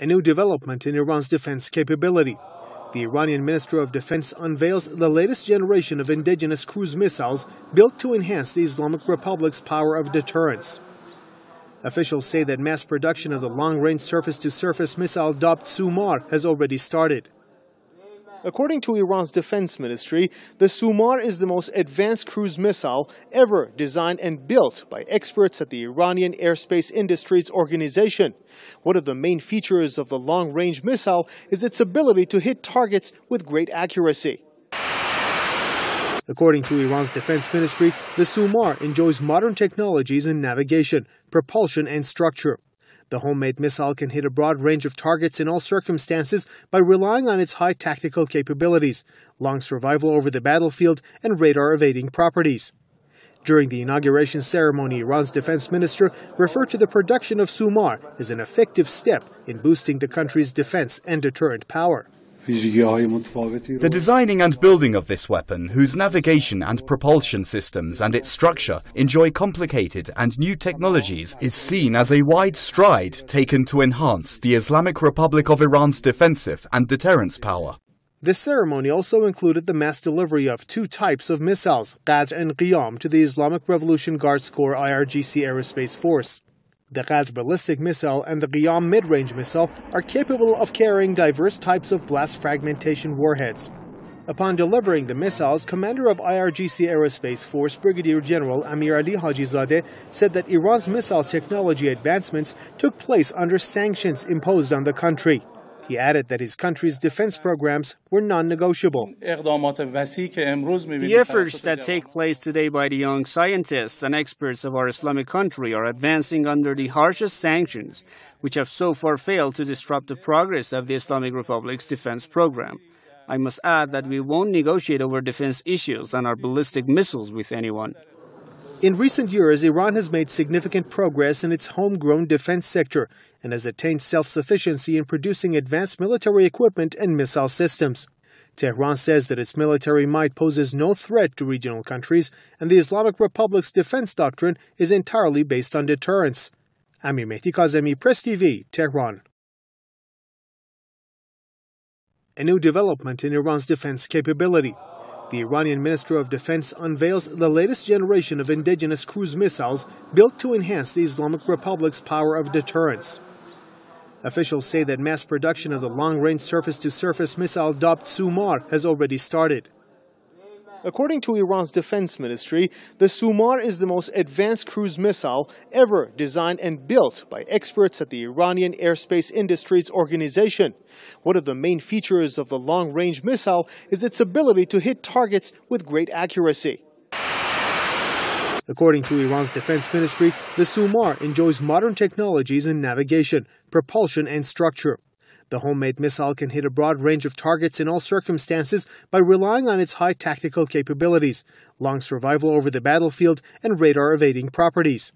a new development in Iran's defense capability. The Iranian Ministry of Defense unveils the latest generation of indigenous cruise missiles built to enhance the Islamic Republic's power of deterrence. Officials say that mass production of the long-range surface-to-surface missile Dobt Sumar has already started. According to Iran's defense ministry, the Sumar is the most advanced cruise missile ever designed and built by experts at the Iranian Airspace Industries Organization. One of the main features of the long-range missile is its ability to hit targets with great accuracy. According to Iran's defense ministry, the Sumar enjoys modern technologies in navigation, propulsion and structure. The homemade missile can hit a broad range of targets in all circumstances by relying on its high tactical capabilities, long survival over the battlefield, and radar evading properties. During the inauguration ceremony, Iran's defense minister referred to the production of Sumar as an effective step in boosting the country's defense and deterrent power. The designing and building of this weapon, whose navigation and propulsion systems and its structure enjoy complicated and new technologies, is seen as a wide stride taken to enhance the Islamic Republic of Iran's defensive and deterrence power. This ceremony also included the mass delivery of two types of missiles, Qadr and Qiyam, to the Islamic Revolution Guards Corps IRGC Aerospace Force. The Ghaz ballistic missile and the Ghiyam mid-range missile are capable of carrying diverse types of blast fragmentation warheads. Upon delivering the missiles, Commander of IRGC Aerospace Force Brigadier General Amir Ali Hajizadeh said that Iran's missile technology advancements took place under sanctions imposed on the country. He added that his country's defense programs were non-negotiable. The efforts that take place today by the young scientists and experts of our Islamic country are advancing under the harshest sanctions, which have so far failed to disrupt the progress of the Islamic Republic's defense program. I must add that we won't negotiate over defense issues and our ballistic missiles with anyone. In recent years, Iran has made significant progress in its homegrown defense sector and has attained self sufficiency in producing advanced military equipment and missile systems. Tehran says that its military might poses no threat to regional countries, and the Islamic Republic's defense doctrine is entirely based on deterrence. Amir Mehdi Kazemi, Press TV, Tehran. A new development in Iran's defense capability. The Iranian Minister of Defense unveils the latest generation of indigenous cruise missiles built to enhance the Islamic Republic's power of deterrence. Officials say that mass production of the long-range surface-to-surface missile Dobt Sumar has already started. According to Iran's defense ministry, the Sumar is the most advanced cruise missile ever designed and built by experts at the Iranian Airspace Industries Organization. One of the main features of the long-range missile is its ability to hit targets with great accuracy. According to Iran's defense ministry, the Sumar enjoys modern technologies in navigation, propulsion and structure. The homemade missile can hit a broad range of targets in all circumstances by relying on its high tactical capabilities, long survival over the battlefield, and radar evading properties.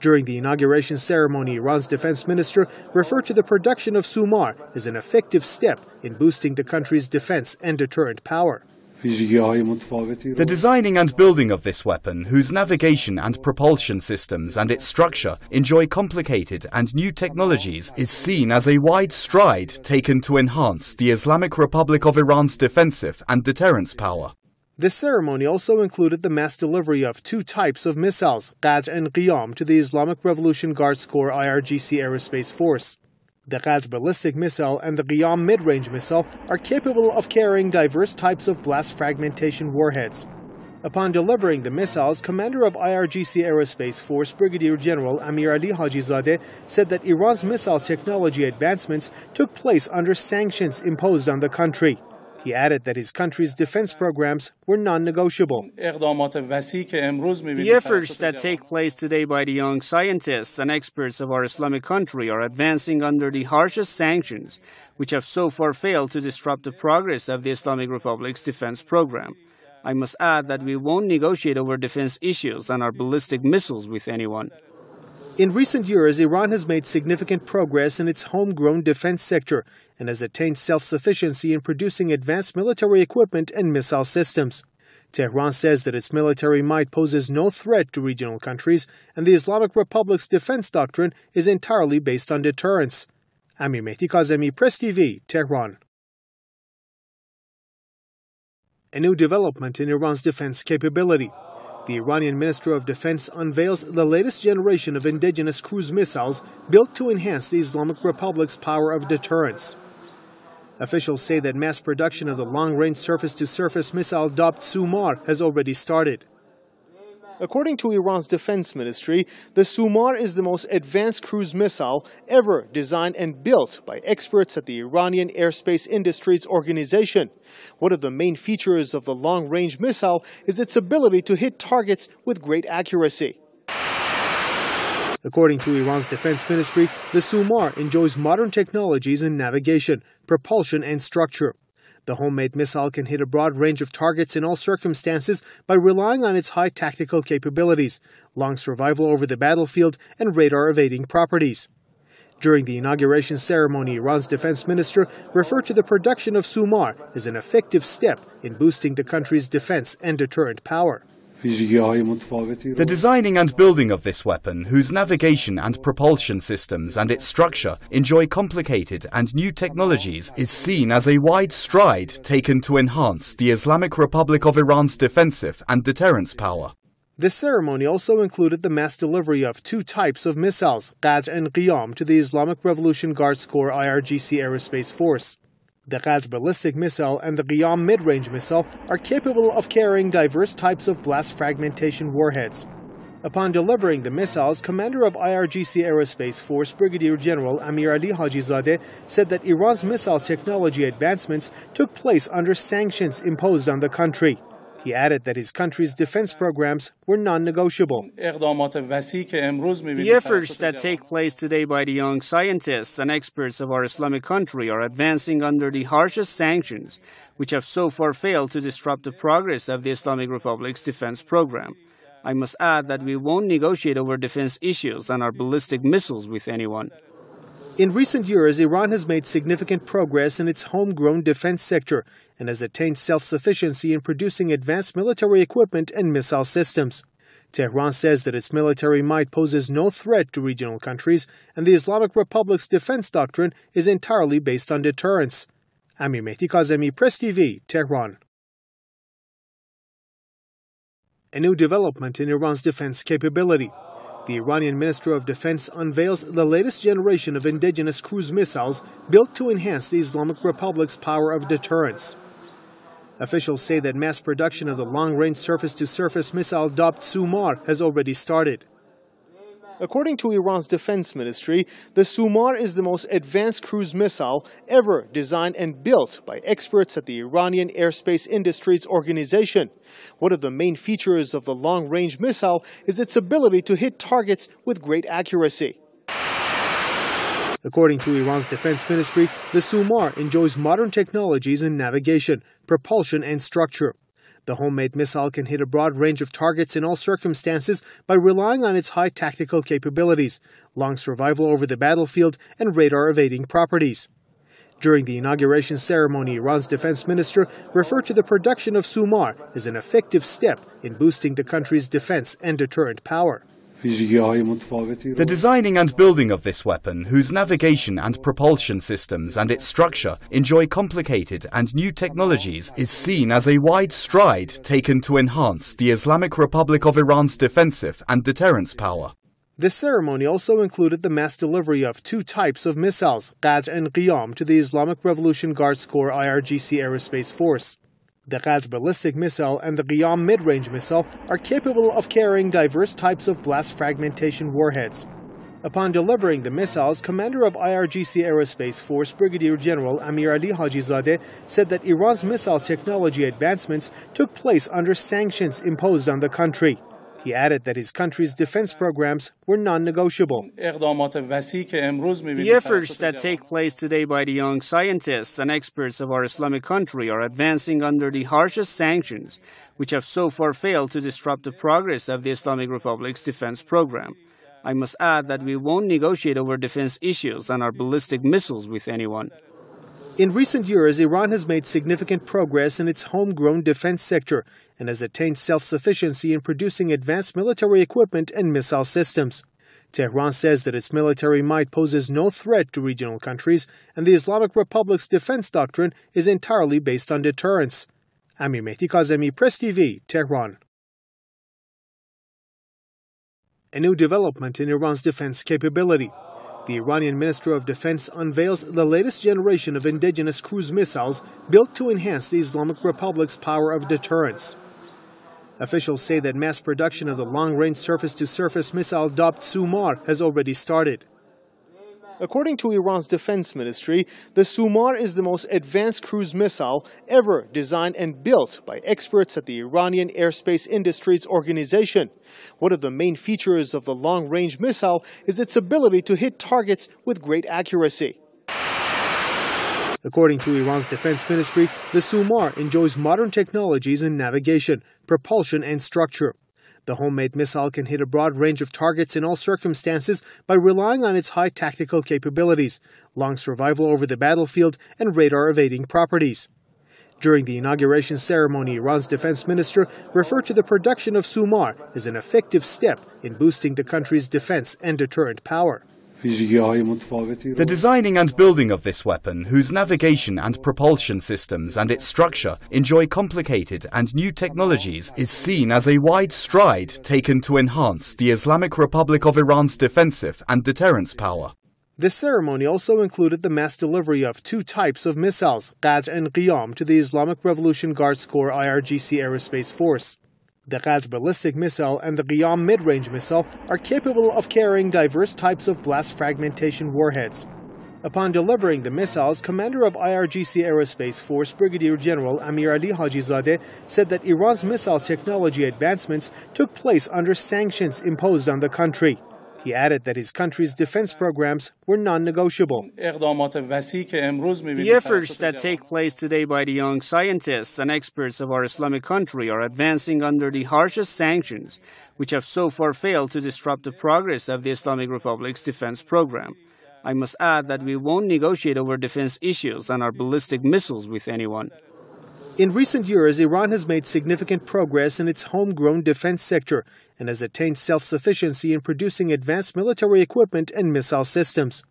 During the inauguration ceremony, Iran's defense minister referred to the production of Sumar as an effective step in boosting the country's defense and deterrent power. The designing and building of this weapon, whose navigation and propulsion systems and its structure enjoy complicated and new technologies, is seen as a wide stride taken to enhance the Islamic Republic of Iran's defensive and deterrence power. This ceremony also included the mass delivery of two types of missiles, Qaj and Qiyam, to the Islamic Revolution Guards Corps IRGC Aerospace Force. The Ghaz ballistic missile and the Ghayam mid-range missile are capable of carrying diverse types of blast fragmentation warheads. Upon delivering the missiles, Commander of IRGC Aerospace Force Brigadier General Amir Ali Hajizadeh said that Iran's missile technology advancements took place under sanctions imposed on the country. He added that his country's defense programs were non-negotiable. The efforts that take place today by the young scientists and experts of our Islamic country are advancing under the harshest sanctions, which have so far failed to disrupt the progress of the Islamic Republic's defense program. I must add that we won't negotiate over defense issues and our ballistic missiles with anyone. In recent years, Iran has made significant progress in its homegrown defense sector and has attained self sufficiency in producing advanced military equipment and missile systems. Tehran says that its military might poses no threat to regional countries, and the Islamic Republic's defense doctrine is entirely based on deterrence. Amir Mehdi Kazemi, Press TV, Tehran. A new development in Iran's defense capability. The Iranian Minister of Defense unveils the latest generation of indigenous cruise missiles built to enhance the Islamic Republic's power of deterrence. Officials say that mass production of the long-range surface-to-surface missile Dobt Sumar has already started. According to Iran's defense ministry, the Sumar is the most advanced cruise missile ever designed and built by experts at the Iranian Airspace Industries Organization. One of the main features of the long-range missile is its ability to hit targets with great accuracy. According to Iran's defense ministry, the Sumar enjoys modern technologies in navigation, propulsion and structure. The homemade missile can hit a broad range of targets in all circumstances by relying on its high tactical capabilities, long survival over the battlefield, and radar evading properties. During the inauguration ceremony, Iran's defense minister referred to the production of Sumar as an effective step in boosting the country's defense and deterrent power. The designing and building of this weapon, whose navigation and propulsion systems and its structure enjoy complicated and new technologies, is seen as a wide stride taken to enhance the Islamic Republic of Iran's defensive and deterrence power. This ceremony also included the mass delivery of two types of missiles, Qadr and Qiyam, to the Islamic Revolution Guards Corps IRGC Aerospace Force. The Ghaz ballistic missile and the Ghiyam mid-range missile are capable of carrying diverse types of blast fragmentation warheads. Upon delivering the missiles, Commander of IRGC Aerospace Force Brigadier General Amir Ali Hajizadeh said that Iran's missile technology advancements took place under sanctions imposed on the country. He added that his country's defense programs were non-negotiable. The efforts that take place today by the young scientists and experts of our Islamic country are advancing under the harshest sanctions, which have so far failed to disrupt the progress of the Islamic Republic's defense program. I must add that we won't negotiate over defense issues and our ballistic missiles with anyone. In recent years, Iran has made significant progress in its homegrown defense sector and has attained self sufficiency in producing advanced military equipment and missile systems. Tehran says that its military might poses no threat to regional countries, and the Islamic Republic's defense doctrine is entirely based on deterrence. Amir Mehdi Kazemi, Press TV, Tehran. A new development in Iran's defense capability. The Iranian Minister of Defense unveils the latest generation of indigenous cruise missiles built to enhance the Islamic Republic's power of deterrence. Officials say that mass production of the long-range surface-to-surface missile dopt Sumar has already started. According to Iran's defense ministry, the Sumar is the most advanced cruise missile ever designed and built by experts at the Iranian Airspace Industries Organization. One of the main features of the long-range missile is its ability to hit targets with great accuracy. According to Iran's defense ministry, the Sumar enjoys modern technologies in navigation, propulsion and structure. The homemade missile can hit a broad range of targets in all circumstances by relying on its high tactical capabilities, long survival over the battlefield, and radar evading properties. During the inauguration ceremony, Iran's defense minister referred to the production of Sumar as an effective step in boosting the country's defense and deterrent power. The designing and building of this weapon, whose navigation and propulsion systems and its structure enjoy complicated and new technologies, is seen as a wide stride taken to enhance the Islamic Republic of Iran's defensive and deterrence power. This ceremony also included the mass delivery of two types of missiles, Qadr and Qiyam, to the Islamic Revolution Guards Corps IRGC Aerospace Force. The Ghaz ballistic missile and the Ghiyam mid-range missile are capable of carrying diverse types of blast fragmentation warheads. Upon delivering the missiles, Commander of IRGC Aerospace Force Brigadier General Amir Ali Hajizadeh said that Iran's missile technology advancements took place under sanctions imposed on the country. He added that his country's defense programs were non-negotiable. The efforts that take place today by the young scientists and experts of our Islamic country are advancing under the harshest sanctions, which have so far failed to disrupt the progress of the Islamic Republic's defense program. I must add that we won't negotiate over defense issues and our ballistic missiles with anyone. In recent years, Iran has made significant progress in its homegrown defense sector and has attained self sufficiency in producing advanced military equipment and missile systems. Tehran says that its military might poses no threat to regional countries, and the Islamic Republic's defense doctrine is entirely based on deterrence. Amir Mehdi Kazemi, Press TV, Tehran. A new development in Iran's defense capability. The Iranian Minister of Defense unveils the latest generation of indigenous cruise missiles built to enhance the Islamic Republic's power of deterrence. Officials say that mass production of the long-range surface-to-surface missile dopt Sumar has already started. According to Iran's defense ministry, the Sumar is the most advanced cruise missile ever designed and built by experts at the Iranian Airspace Industries Organization. One of the main features of the long-range missile is its ability to hit targets with great accuracy. According to Iran's defense ministry, the Sumar enjoys modern technologies in navigation, propulsion and structure. The homemade missile can hit a broad range of targets in all circumstances by relying on its high tactical capabilities, long survival over the battlefield, and radar evading properties. During the inauguration ceremony, Iran's defense minister referred to the production of Sumar as an effective step in boosting the country's defense and deterrent power. The designing and building of this weapon, whose navigation and propulsion systems and its structure enjoy complicated and new technologies, is seen as a wide stride taken to enhance the Islamic Republic of Iran's defensive and deterrence power. This ceremony also included the mass delivery of two types of missiles, Qaj and Qiyam, to the Islamic Revolution Guards Corps IRGC Aerospace Force. The Ghaz ballistic missile and the Ghiyam mid-range missile are capable of carrying diverse types of blast fragmentation warheads. Upon delivering the missiles, Commander of IRGC Aerospace Force Brigadier General Amir Ali Hajizadeh said that Iran's missile technology advancements took place under sanctions imposed on the country. He added that his country's defense programs were non-negotiable. The efforts that take place today by the young scientists and experts of our Islamic country are advancing under the harshest sanctions, which have so far failed to disrupt the progress of the Islamic Republic's defense program. I must add that we won't negotiate over defense issues and our ballistic missiles with anyone. In recent years, Iran has made significant progress in its homegrown defense sector and has attained self sufficiency in producing advanced military equipment and missile systems.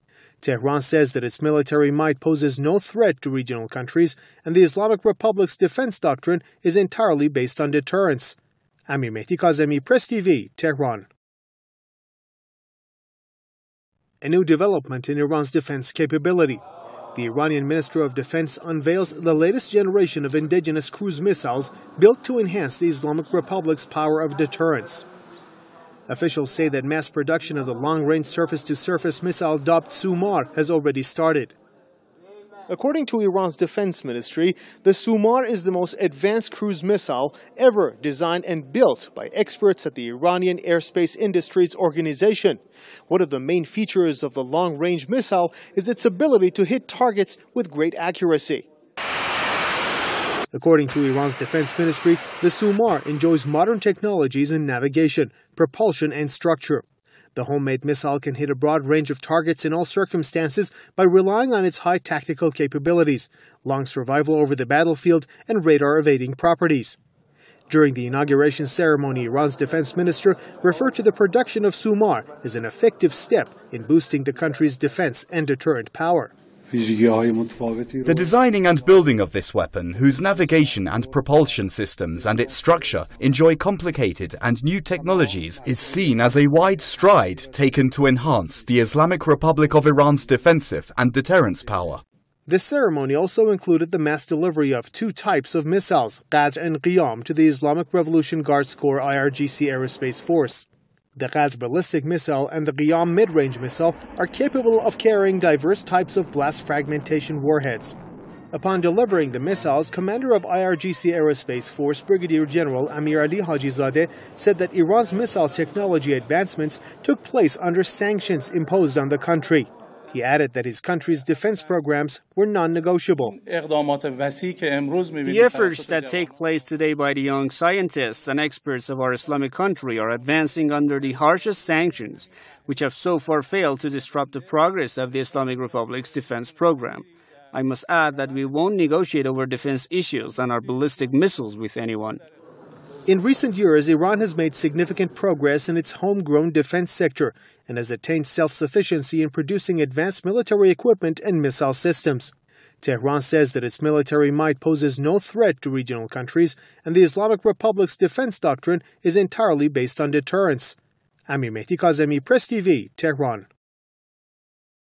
Tehran says that its military might poses no threat to regional countries, and the Islamic Republic's defense doctrine is entirely based on deterrence. Amir Mehdi Kazemi, Press TV, Tehran. A new development in Iran's defense capability. The Iranian Minister of Defense unveils the latest generation of indigenous cruise missiles built to enhance the Islamic Republic's power of deterrence. Officials say that mass production of the long-range surface-to-surface missile dopt Sumar has already started. According to Iran's defense ministry, the Sumar is the most advanced cruise missile ever designed and built by experts at the Iranian Airspace Industries Organization. One of the main features of the long-range missile is its ability to hit targets with great accuracy. According to Iran's defense ministry, the Sumar enjoys modern technologies in navigation, propulsion and structure. The homemade missile can hit a broad range of targets in all circumstances by relying on its high tactical capabilities, long survival over the battlefield, and radar evading properties. During the inauguration ceremony, Iran's defense minister referred to the production of Sumar as an effective step in boosting the country's defense and deterrent power. The designing and building of this weapon, whose navigation and propulsion systems and its structure enjoy complicated and new technologies, is seen as a wide stride taken to enhance the Islamic Republic of Iran's defensive and deterrence power. This ceremony also included the mass delivery of two types of missiles, Qadr and Qiyam, to the Islamic Revolution Guards Corps IRGC Aerospace Force. The Ghaz ballistic missile and the Ghiyam mid-range missile are capable of carrying diverse types of blast fragmentation warheads. Upon delivering the missiles, Commander of IRGC Aerospace Force Brigadier General Amir Ali Hajizadeh said that Iran's missile technology advancements took place under sanctions imposed on the country. He added that his country's defense programs were non-negotiable. The efforts that take place today by the young scientists and experts of our Islamic country are advancing under the harshest sanctions, which have so far failed to disrupt the progress of the Islamic Republic's defense program. I must add that we won't negotiate over defense issues and our ballistic missiles with anyone. In recent years, Iran has made significant progress in its homegrown defense sector and has attained self sufficiency in producing advanced military equipment and missile systems. Tehran says that its military might poses no threat to regional countries, and the Islamic Republic's defense doctrine is entirely based on deterrence. Amir Mehdi Kazemi, Press TV, Tehran.